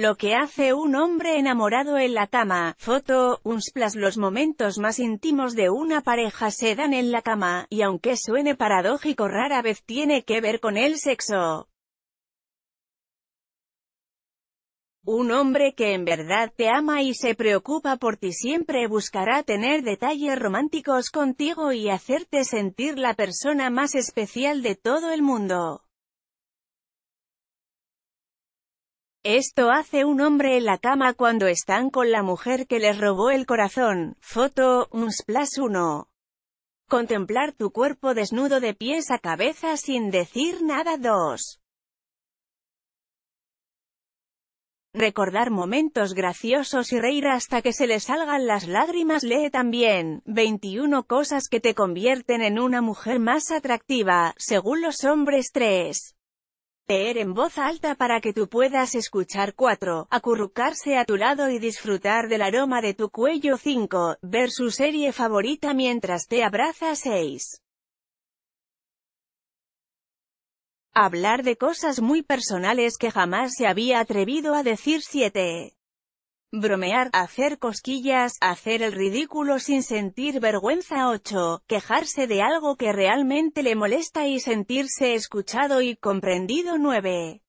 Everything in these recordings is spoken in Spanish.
Lo que hace un hombre enamorado en la cama, foto, unsplash. Los momentos más íntimos de una pareja se dan en la cama, y aunque suene paradójico rara vez tiene que ver con el sexo. Un hombre que en verdad te ama y se preocupa por ti siempre buscará tener detalles románticos contigo y hacerte sentir la persona más especial de todo el mundo. Esto hace un hombre en la cama cuando están con la mujer que les robó el corazón. Foto, unsplash 1. Contemplar tu cuerpo desnudo de pies a cabeza sin decir nada 2. Recordar momentos graciosos y reír hasta que se le salgan las lágrimas lee también, 21 cosas que te convierten en una mujer más atractiva, según los hombres 3. Leer en voz alta para que tú puedas escuchar 4. Acurrucarse a tu lado y disfrutar del aroma de tu cuello 5. Ver su serie favorita mientras te abraza 6. Hablar de cosas muy personales que jamás se había atrevido a decir 7. Bromear, hacer cosquillas, hacer el ridículo sin sentir vergüenza 8, quejarse de algo que realmente le molesta y sentirse escuchado y comprendido 9.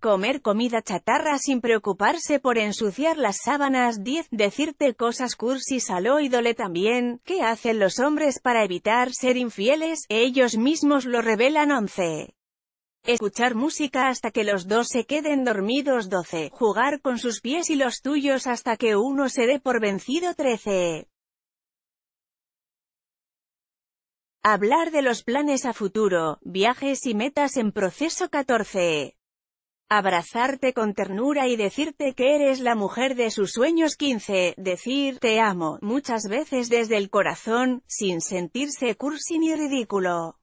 Comer comida chatarra sin preocuparse por ensuciar las sábanas 10. Decirte cosas cursis al oídole también, ¿qué hacen los hombres para evitar ser infieles? Ellos mismos lo revelan 11 escuchar música hasta que los dos se queden dormidos 12, jugar con sus pies y los tuyos hasta que uno se dé por vencido 13. Hablar de los planes a futuro, viajes y metas en proceso 14. Abrazarte con ternura y decirte que eres la mujer de sus sueños 15. Decir, te amo, muchas veces desde el corazón, sin sentirse cursi ni ridículo.